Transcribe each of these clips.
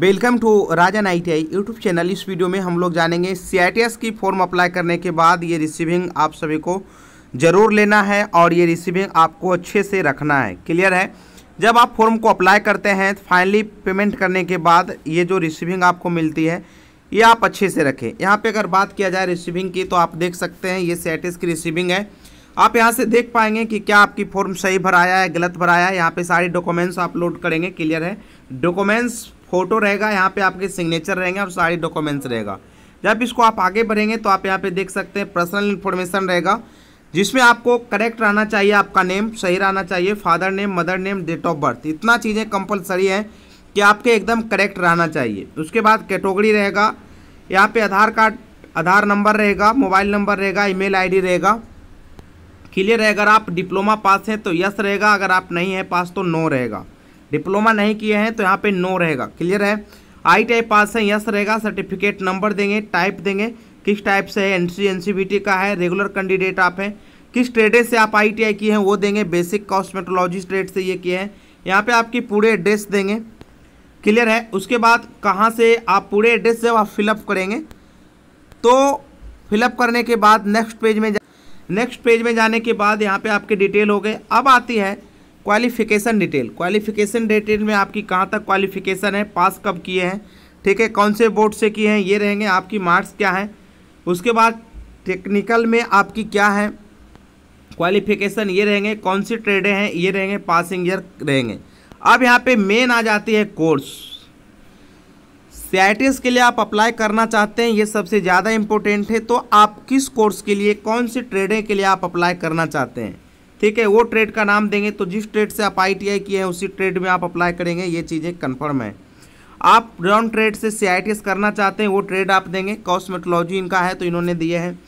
welcome to Rajan I T YouTube channel इस video में हम लोग जानेंगे सी की फॉर्म अप्लाई करने के बाद ये रिसीविंग आप सभी को ज़रूर लेना है और ये रिसीविंग आपको अच्छे से रखना है क्लियर है जब आप फॉर्म को अप्लाई करते हैं तो फाइनली पेमेंट करने के बाद ये जो रिसीविंग आपको मिलती है ये आप अच्छे से रखें यहाँ पर अगर बात किया जाए रिसीविंग की तो आप देख सकते हैं ये सी की रिसीविंग है आप यहाँ से देख पाएंगे कि क्या आपकी फॉर्म सही भराया है गलत भराया है यहाँ पर सारी डॉक्यूमेंट्स अपलोड करेंगे क्लियर है डॉक्यूमेंट्स फोटो रहेगा यहाँ पे आपके सिग्नेचर रहेंगे और सारे डॉक्यूमेंट्स रहेगा जब इसको आप आगे बढ़ेंगे तो आप यहाँ पे देख सकते हैं पर्सनल इन्फॉर्मेशन रहेगा जिसमें आपको करेक्ट रहना चाहिए आपका नेम सही रहना चाहिए father name mother name date of birth इतना चीज़ें कंपलसरी हैं कि आपके एकदम करेक्ट रहना चाहिए उसके बाद कैटोगी रहेगा यहाँ पर आधार कार्ड आधार नंबर रहेगा मोबाइल नंबर रहेगा ई मेल रहेगा क्लियर है अगर आप डिप्लोमा पास हैं तो यस रहेगा अगर आप नहीं हैं पास तो नो रहेगा डिप्लोमा नहीं किए हैं तो यहाँ पे नो रहेगा क्लियर है आई टी पास है यस रहेगा सर्टिफिकेट नंबर देंगे टाइप देंगे किस टाइप से है N C N C B T का है रेगुलर कैंडिडेट आप हैं किस ट्रेड से आप आई टी आई किए हैं वो देंगे बेसिक कॉस्मेटोलॉजी ट्रेड से ये किए हैं यहाँ पे आपकी पूरे एड्रेस देंगे क्लियर है उसके बाद कहाँ से आप पूरे एड्रेस से आप फिलअप करेंगे तो फिलअप करने के बाद नेक्स्ट पेज में नेक्स्ट पेज में जाने के बाद यहाँ पे आपके डिटेल हो गए अब आती है क्वालिफिकेशन डिटेल क्वालिफिकेशन डिटेल में आपकी कहाँ तक क्वालिफिकेशन है पास कब किए हैं ठीक है कौन से बोर्ड से किए हैं ये रहेंगे आपकी मार्क्स क्या हैं उसके बाद टेक्निकल में आपकी क्या है क्वालिफिकेशन ये रहेंगे कौन सी ट्रेडें हैं ये रहेंगे पासिंग ईयर रहेंगे अब यहाँ पे मेन आ जाती है कोर्स सी के लिए आप अप्लाई करना चाहते हैं ये सबसे ज़्यादा इम्पोर्टेंट है तो आप किस कोर्स के लिए कौन सी ट्रेडें के लिए आप अप्लाई करना चाहते हैं ठीक है वो ट्रेड का नाम देंगे तो जिस ट्रेड से आप आई किए हैं उसी ट्रेड में आप अप्लाई करेंगे ये चीज़ें कन्फर्म है आप राउंड ट्रेड से सी करना चाहते हैं वो ट्रेड आप देंगे कॉस्मेटोलॉजी इनका है तो इन्होंने दिए हैं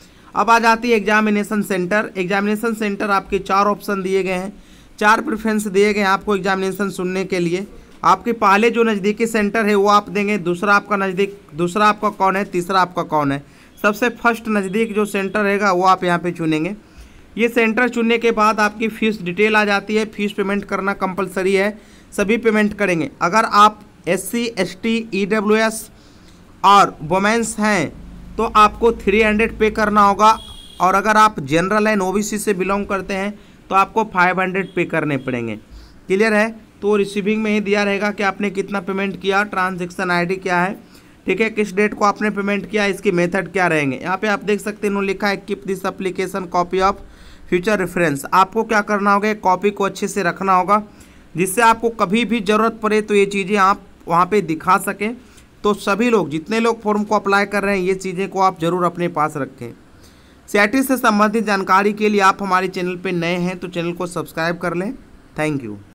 अब आ जाती है एग्जामिनेशन सेंटर एग्जामिनेशन सेंटर आपके चार ऑप्शन दिए गए हैं चार प्रेफरेंस दिए गए हैं आपको एग्जामिनेशन सुनने के लिए आपके पहले जो नज़दीकी सेंटर है वो आप देंगे दूसरा आपका नज़दीक दूसरा आपका कौन है तीसरा आपका कौन है सबसे फर्स्ट नज़दीक जो सेंटर रहेगा वो आप यहाँ पे चुनेंगे ये सेंटर चुनने के बाद आपकी फ़ीस डिटेल आ जाती है फ़ीस पेमेंट करना कंपलसरी है सभी पेमेंट करेंगे अगर आप S C S T E W S और वोमेंस हैं तो आपको थ्री हंड्रेड पे करना होगा और अगर आप जनरल एंड ओबीसी से बिलोंग करते हैं तो आपको फाइव हंड्रेड पे करने पड़ेंगे क्लियर है तो रिसीविंग में ही दिया रहेगा कि आपने कितना पेमेंट किया ट्रांजेक्शन आईडी क्या है ठीक है किस डेट को आपने पेमेंट किया इसकी मेथड क्या रहेंगे यहाँ पे आप देख सकते हैं उन्होंने लिखा है keep this application copy of future reference आपको क्या करना होगा कॉपी को अच्छे से रखना होगा जिससे आपको कभी भी ज़रूरत पड़े तो ये चीज़ें आप वहाँ पर दिखा सकें तो सभी लोग जितने लोग फॉर्म को अप्लाई कर रहे हैं ये चीज़ें को आप ज़रूर अपने पास रखें सीआईटी से संबंधित जानकारी के लिए आप हमारे चैनल पर नए हैं तो चैनल को सब्सक्राइब कर लें थैंक यू